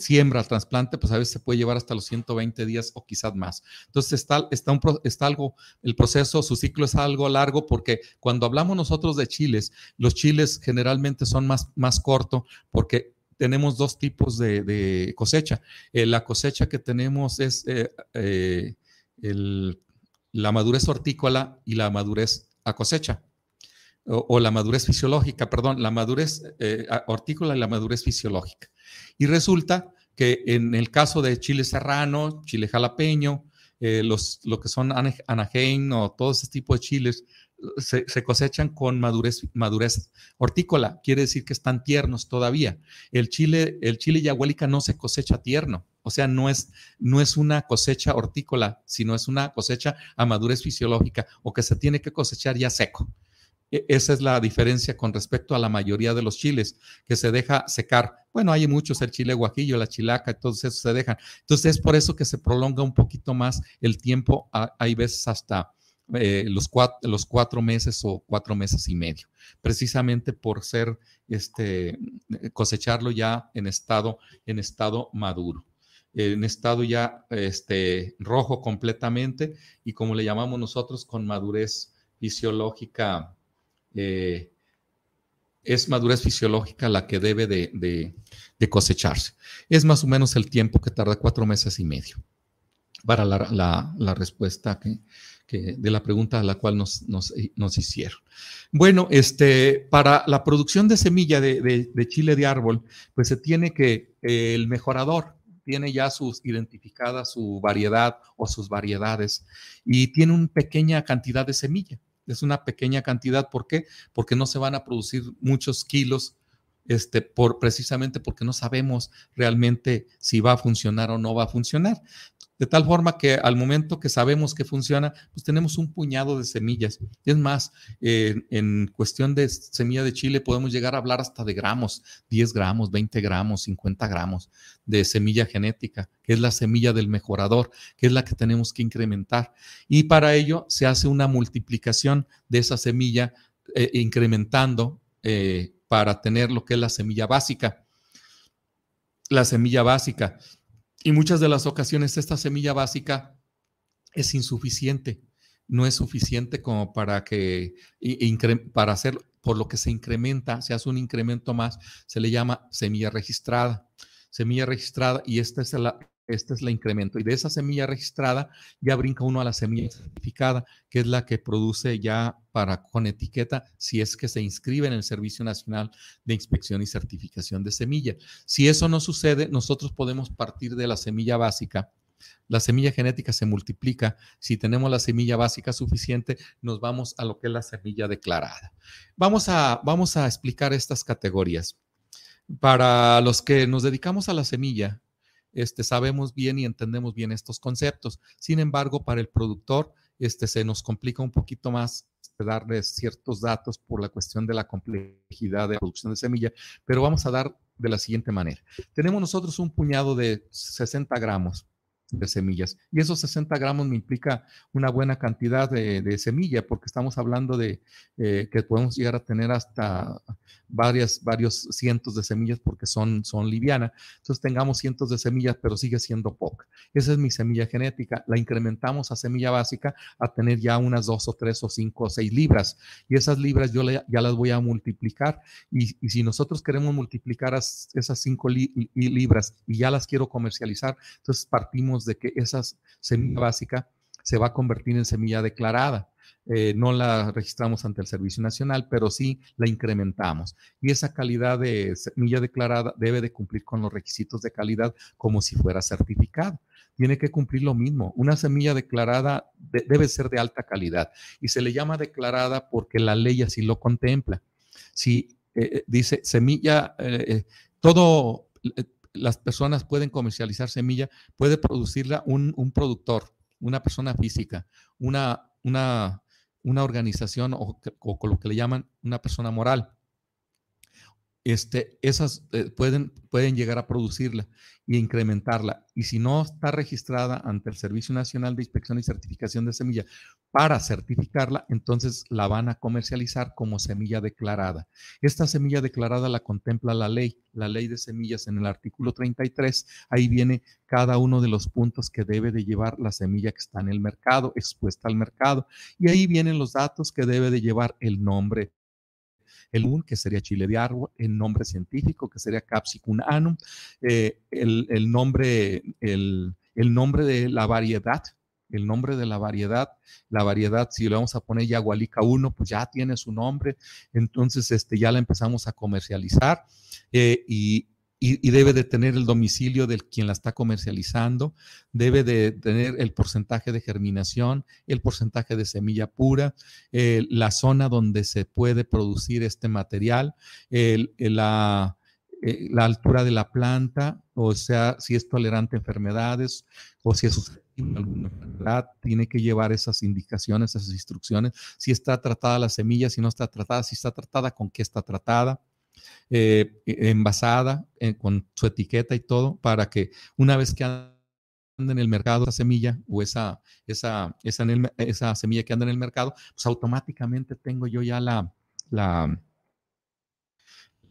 siembra al trasplante, pues a veces se puede llevar hasta los 120 días o quizás más. Entonces está, está, está algo, el proceso, su ciclo es algo largo porque cuando hablamos nosotros de chiles, los chiles generalmente son más, más cortos porque tenemos dos tipos de, cosecha. Eh, la cosecha que tenemos es eh, eh, la madurez hortícola y la madurez a cosecha o, la madurez fisiológica, perdón, la madurez eh, hortícola y la madurez fisiológica. Y resulta que en el caso de chile serrano, chile jalapeño, eh, los, lo que son anaheim o todo ese tipo de chiles, se, cosechan con madurez, madurez hortícola, quiere decir que están tiernos todavía. El chile, el chile no se cosecha tierno, o sea, no es, no es una cosecha hortícola, sino es una cosecha a madurez fisiológica o que se tiene que cosechar ya seco. E-, esa es la diferencia con respecto a la mayoría de los chiles que se deja secar. Bueno, hay muchos, el chile guajillo, la chilaca, todos esos se dejan. Entonces es por eso que se prolonga un poquito más el tiempo. Hay veces hasta eh, los, cuatro, los meses o cuatro meses y medio, precisamente por ser, este, cosecharlo ya en estado, en estado maduro en estado ya este, rojo completamente y como le llamamos nosotros con madurez fisiológica eh, es madurez fisiológica la que debe de, cosecharse. Es más o menos el tiempo que tarda cuatro meses y medio para la, respuesta que, de la pregunta a la cual eh, nos, hicieron. Bueno, este, para la producción de semilla de, chile de árbol, pues se tiene que eh, el mejorador tiene ya sus identificada su variedad o sus variedades y tiene una pequeña cantidad de semilla es una pequeña cantidad. ¿Por qué? Porque no se van a producir muchos kilos. Este, por, precisamente porque no sabemos realmente si va a funcionar o no va a funcionar. De tal forma que al momento que sabemos que funciona, pues tenemos un puñado de semillas. Es más, en cuestión de semilla de chile podemos llegar a hablar hasta de gramos, 10 gramos, 20 gramos, 50 gramos de semilla genética, que es la semilla del mejorador, que es la que tenemos que incrementar. Y para ello se hace una multiplicación de esa semilla eh, incrementando eh, para tener lo que es la semilla básica. La semilla básica y muchas de las ocasiones esta semilla básica es insuficiente, no es suficiente como para que para hacer por lo que se incrementa, se hace un incremento más, se le llama semilla registrada. Semilla registrada y esta es la, este es el incremento. Y de esa semilla registrada ya brinca uno a la semilla certificada, que es la que produce ya para con etiqueta si es que se inscribe en el Servicio Nacional de Inspección y Certificación de Semilla. Si eso no sucede, nosotros podemos partir de la semilla básica. La semilla genética se multiplica. Si tenemos la semilla básica suficiente, nos vamos a lo que es la semilla declarada. Vamos a, vamos a explicar estas categorías. Para los que nos dedicamos a la semilla, este, sabemos bien y entendemos bien estos conceptos. Sin embargo, para el productor este, se nos complica un poquito más este, darles ciertos datos por la cuestión de la complejidad de la producción de semilla, pero vamos a dar de la siguiente manera. Tenemos nosotros un puñado de 60 gramos de semillas. Y esos 60 gramos me implica una buena cantidad de, semilla, porque estamos hablando de eh, que podemos llegar a tener hasta varias, varios cientos de semillas porque son, son liviana. Entonces tengamos cientos de semillas, pero sigue siendo poca. Esa es mi semilla genética. La incrementamos a semilla básica a tener ya unas dos o tres o cinco o seis libras. Y esas libras yo ya las voy a multiplicar. Y, si nosotros queremos multiplicar esas cinco libras y ya las quiero comercializar, entonces partimos de que esa semilla básica se va a convertir en semilla declarada. Eh, no la registramos ante el Servicio Nacional, pero sí la incrementamos. Y esa calidad de semilla declarada debe de cumplir con los requisitos de calidad como si fuera certificado. Tiene que cumplir lo mismo. Una semilla declarada debe ser de alta calidad y se le llama declarada porque la ley así lo contempla. Si eh, eh, dice semilla, todo las personas pueden comercializar semilla, puede producirla un, productor, una persona física, una, una, organización o, con lo que le llaman una persona moral. Este, esas eh, pueden, pueden llegar a producirla y incrementarla. Y si no está registrada ante el Servicio Nacional de Inspección y Certificación de Semilla para certificarla, entonces la van a comercializar como semilla declarada. Esta semilla declarada la contempla la ley, la ley de semillas en el artículo 33. Ahí viene cada uno de los puntos que debe de llevar la semilla que está en el mercado, expuesta al mercado. Y ahí vienen los datos que debe de llevar el nombre el un, que sería chile de árbol, el nombre científico, que sería capsicum Anum, eh, el, nombre, el, nombre de la variedad, el nombre de la variedad. La variedad, si le vamos a poner Yagualica 1, pues ya tiene su nombre. Entonces, este, ya la empezamos a comercializar eh, y, y, debe de tener el domicilio del quien la está comercializando, debe de tener el porcentaje de germinación, el porcentaje de semilla pura, eh, la zona donde se puede producir este material, eh, eh, la, altura de la planta, o sea, si es tolerante a enfermedades o si es susceptible a alguna enfermedad, tiene que llevar esas indicaciones, esas instrucciones, si está tratada la semilla, si no está tratada, si está tratada, con qué está tratada eh, e-, envasada eh, con su etiqueta y todo, para que una vez que anda en el mercado esa semilla o esa, esa, esa, semilla que anda en el mercado, pues automáticamente tengo yo ya la, la,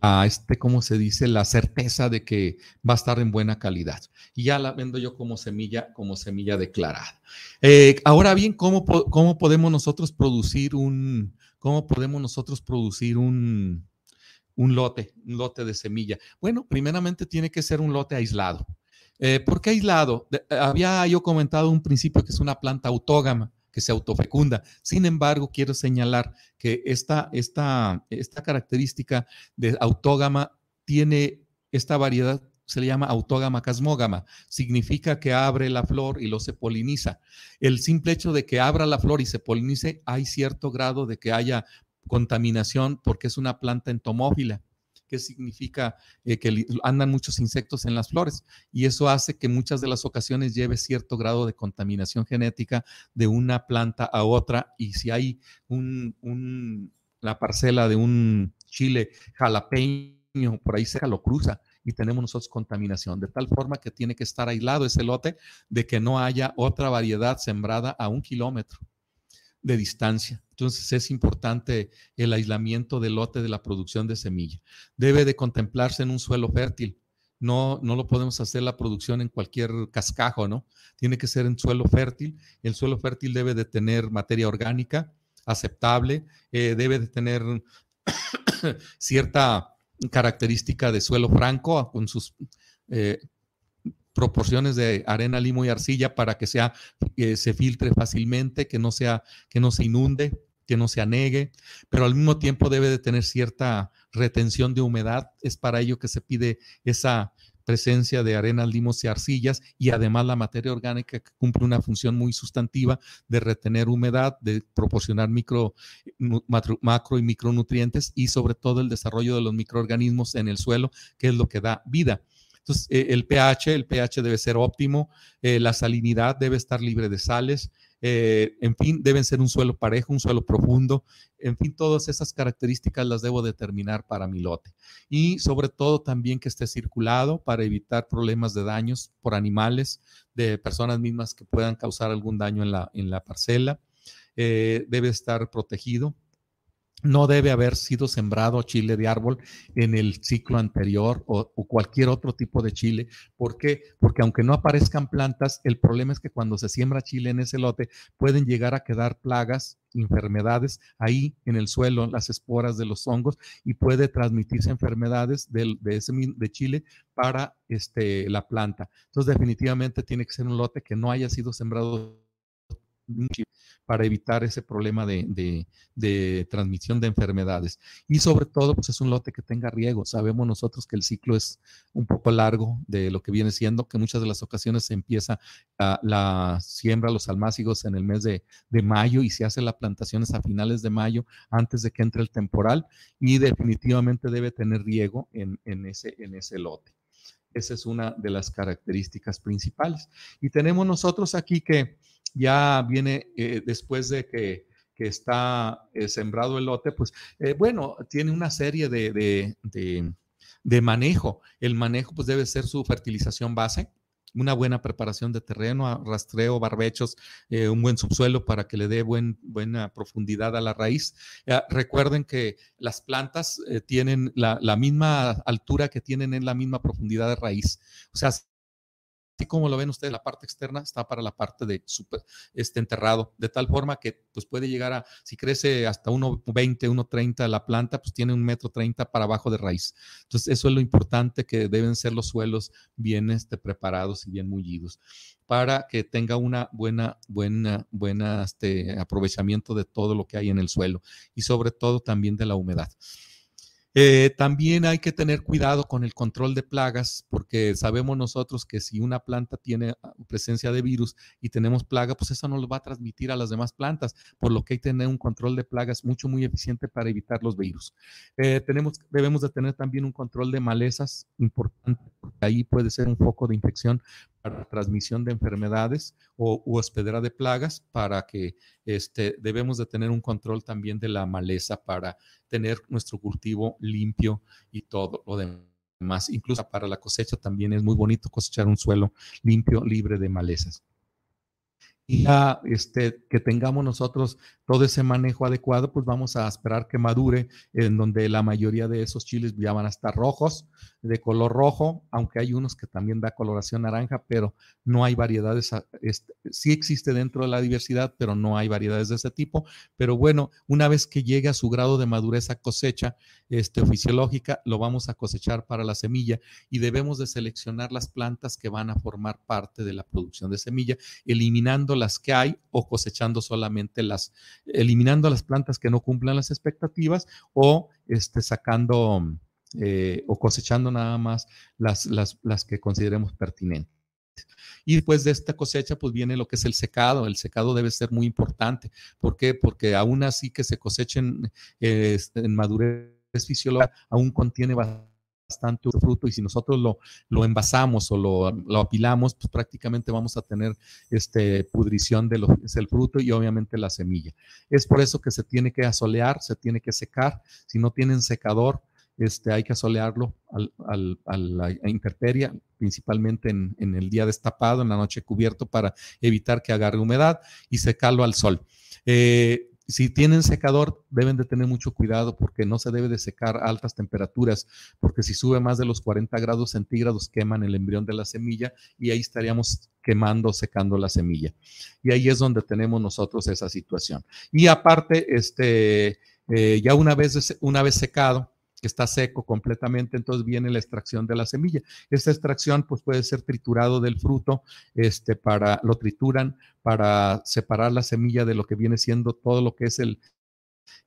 a este, ¿cómo se dice? La certeza de que va a estar en buena calidad. Y ya la vendo yo como semilla, como semilla declarada. Eh, ahora bien, ¿cómo, ¿cómo podemos nosotros producir un, cómo podemos nosotros producir un, un lote, un lote de semilla. Bueno, primeramente tiene que ser un lote aislado. Eh, ¿Por qué aislado? Eh, había yo comentado un principio que es una planta autógama que se autofecunda. Sin embargo, quiero señalar que esta, esta característica de autógama tiene esta variedad se le llama autógama casmógama. Significa que abre la flor y lo se poliniza. El simple hecho de que abra la flor y se polinice, hay cierto grado de que haya contaminación porque es una planta entomófila, que significa eh, que andan muchos insectos en las flores y eso hace que muchas de las ocasiones lleve cierto grado de contaminación genética de una planta a otra y si hay un, la parcela de un chile jalapeño, por ahí se lo cruza y tenemos nosotros contaminación, de tal forma que tiene que estar aislado ese lote de que no haya otra variedad sembrada a un kilómetro de distancia. Entonces es importante el aislamiento del lote de la producción de semilla. Debe de contemplarse en un suelo fértil. No, no lo podemos hacer la producción en cualquier cascajo, ¿no? Tiene que ser en suelo fértil. El suelo fértil debe de tener materia orgánica aceptable, eh, debe de tener cierta característica de suelo franco ah, con sus eh, proporciones de arena, limo y arcilla para que sea, eh, se filtre fácilmente, que no, sea, que no se inunde, que no se anegue, pero al mismo tiempo debe de tener cierta retención de humedad. Es para ello que se pide esa presencia de arena, limos y arcillas y además la materia orgánica que cumple una función muy sustantiva de retener humedad, de proporcionar macro y micronutrientes y sobre todo el desarrollo de los microorganismos en el suelo, que es lo que da vida. Entonces, eh, el pH, el pH debe ser óptimo, eh, la salinidad debe estar libre de sales, eh, en fin, deben ser un suelo parejo, un suelo profundo, en fin, todas esas características las debo determinar para mi lote. Y sobre todo también que esté circulado para evitar problemas de daños por animales, de personas mismas que puedan causar algún daño en la, en la parcela. debe estar protegido no debe haber sido sembrado chile de árbol en el ciclo anterior o, cualquier otro tipo de chile. ¿Por qué? Porque aunque no aparezcan plantas, el problema es que cuando se siembra chile en ese lote pueden llegar a quedar plagas, enfermedades ahí en el suelo, las esporas de los hongos y puede transmitirse enfermedades de, ese, de chile para este, la planta. Entonces definitivamente tiene que ser un lote que no haya sido sembrado chile para evitar ese problema de, transmisión de enfermedades. Y sobre todo, pues es un lote que tenga riego. Sabemos nosotros que el ciclo es un poco largo de lo que viene siendo, que muchas de las ocasiones se empieza la, la siembra, los almácigos en el mes de, mayo y se hace las plantaciones a finales de mayo antes de que entre el temporal y definitivamente debe tener riego en ese lote. Esa es una de las características principales. Y tenemos nosotros aquí que ya viene eh, después de que, está eh, sembrado el lote, pues eh, bueno, tiene una serie de, manejo. El manejo pues debe ser su fertilización base, una buena preparación de terreno, rastreo, barbechos, un buen subsuelo para que le dé buen, buena profundidad a la raíz. recuerden que las plantas tienen la, la misma altura que tienen en la misma profundidad de raíz. O sea, Así como lo ven ustedes, la parte externa está para la parte de super, este enterrado, de tal forma que pues puede llegar a, si crece hasta 1,20, 1,30 la planta, pues tiene un metro para abajo de raíz. Entonces, eso es lo importante que deben ser los suelos bien este, preparados y bien mullidos para que tenga una buena, buena, buena este, aprovechamiento de todo lo que hay en el suelo y sobre todo también de la humedad. Eh, también hay que tener cuidado con el control de plagas, porque sabemos nosotros que si una planta tiene ah, presencia de virus y tenemos plaga, pues eso no lo va a transmitir a las demás plantas, por lo que hay que tener un control de plagas mucho, muy eficiente para evitar los virus. Eh, tenemos, debemos de tener también un control de malezas importante, porque ahí puede ser un foco de infección transmisión de enfermedades o hospedera de plagas para que este, debemos de tener un control también de la maleza para tener nuestro cultivo limpio y todo lo demás. Incluso para la cosecha también es muy bonito cosechar un suelo limpio, libre de malezas. Y ya este, que tengamos nosotros todo ese manejo adecuado, pues vamos a esperar que madure, en donde la mayoría de esos chiles ya van a estar rojos, de color rojo, aunque hay unos que también da coloración naranja, pero no hay variedades, este, sí existe dentro de la diversidad, pero no hay variedades de ese tipo. Pero bueno, una vez que llegue a su grado de madurez a cosecha este, fisiológica, lo vamos a cosechar para la semilla y debemos de seleccionar las plantas que van a formar parte de la producción de semilla, eliminando las que hay o cosechando solamente las, eliminando las plantas que no cumplan las expectativas o este, sacando eh, o cosechando nada más las, que consideremos pertinentes. Y después de esta cosecha, pues viene lo que es el secado. El secado debe ser muy importante. ¿Por qué? Porque aún así que se cosechen eh, este, en madurez fisiológica, aún contiene bastante fruto y si nosotros lo, envasamos o lo, apilamos, pues prácticamente vamos a tener este, pudrición del fruto y obviamente la semilla. Es por eso que se tiene que asolear, se tiene que secar. Si no tienen secador, este, hay que asolearlo a la intemperie, principalmente en, el día destapado, en la noche cubierto, para evitar que agarre humedad y secarlo al sol. Eh, si tienen secador, deben de tener mucho cuidado porque no se debe de secar a altas temperaturas, porque si sube más de los 40 grados centígrados, queman el embrión de la semilla y ahí estaríamos quemando, secando la semilla. Y ahí es donde tenemos nosotros esa situación. Y aparte, este, eh, ya una vez, una vez secado, que está seco completamente, entonces viene la extracción de la semilla. Esta extracción pues puede ser triturado del fruto, este para lo trituran para separar la semilla de lo que viene siendo todo lo que es el,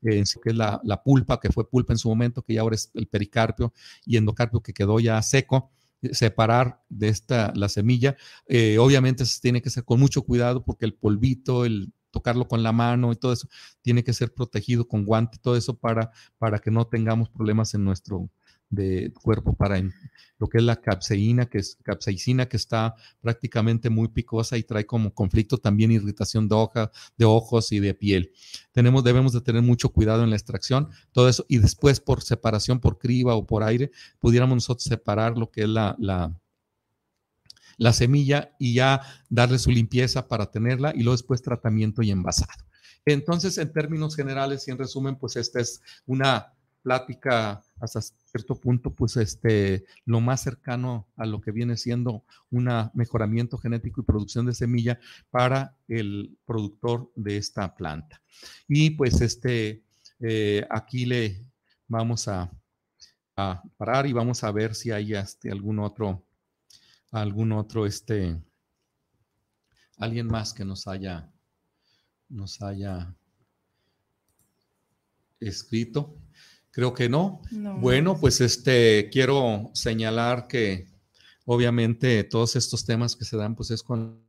eh, que la, pulpa, que fue pulpa en su momento, que ya ahora es el pericarpio y endocarpio que quedó ya seco, eh, separar de esta la semilla. Eh, obviamente se tiene que hacer con mucho cuidado porque el polvito, el, tocarlo con la mano y todo eso, tiene que ser protegido con guante, todo eso para, para que no tengamos problemas en nuestro de cuerpo para lo que es la capseína, que es capsaicina, que está prácticamente muy picosa y trae como conflicto también irritación de, hoja, de ojos y de piel. Tenemos, debemos de tener mucho cuidado en la extracción, todo eso, y después por separación por criba o por aire, pudiéramos nosotros separar lo que es la la semilla y ya darle su limpieza para tenerla y luego después tratamiento y envasado. Entonces, en términos generales y en resumen, pues esta es una plática hasta cierto punto, pues este, lo más cercano a lo que viene siendo un mejoramiento genético y producción de semilla para el productor de esta planta. Y pues este, eh, aquí le vamos a, a, parar y vamos a ver si hay este, algún otro algún otro, este, alguien más que nos haya, nos haya escrito. Creo que no. Bueno, pues este, quiero señalar que obviamente todos estos temas que se dan, pues es con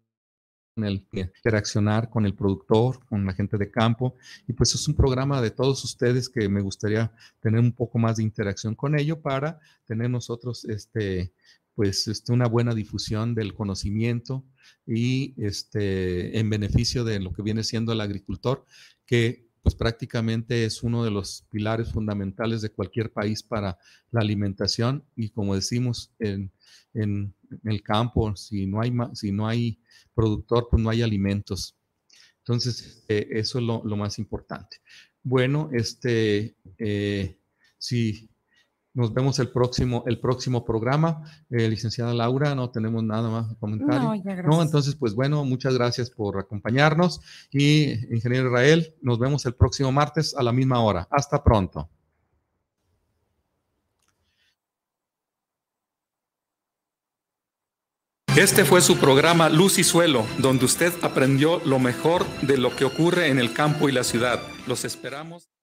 el interaccionar con el productor, con la gente de campo. Y pues es un programa de todos ustedes que me gustaría tener un poco más de interacción con ello para tener nosotros este, pues este, una buena difusión del conocimiento y este, en beneficio de lo que viene siendo el agricultor, que pues prácticamente es uno de los pilares fundamentales de cualquier país para la alimentación y como decimos en, el campo, si no, hay, si no hay productor, pues no hay alimentos. Entonces, eh, eso es lo, más importante. Bueno, este, eh, si nos vemos el próximo, el próximo programa. Eh, licenciada Laura, no tenemos nada más que comentar. No, no, entonces, pues bueno, muchas gracias por acompañarnos. Y, ingeniero Israel, nos vemos el próximo martes a la misma hora. Hasta pronto. Este fue su programa Luz y Suelo, donde usted aprendió lo mejor de lo que ocurre en el campo y la ciudad. Los esperamos.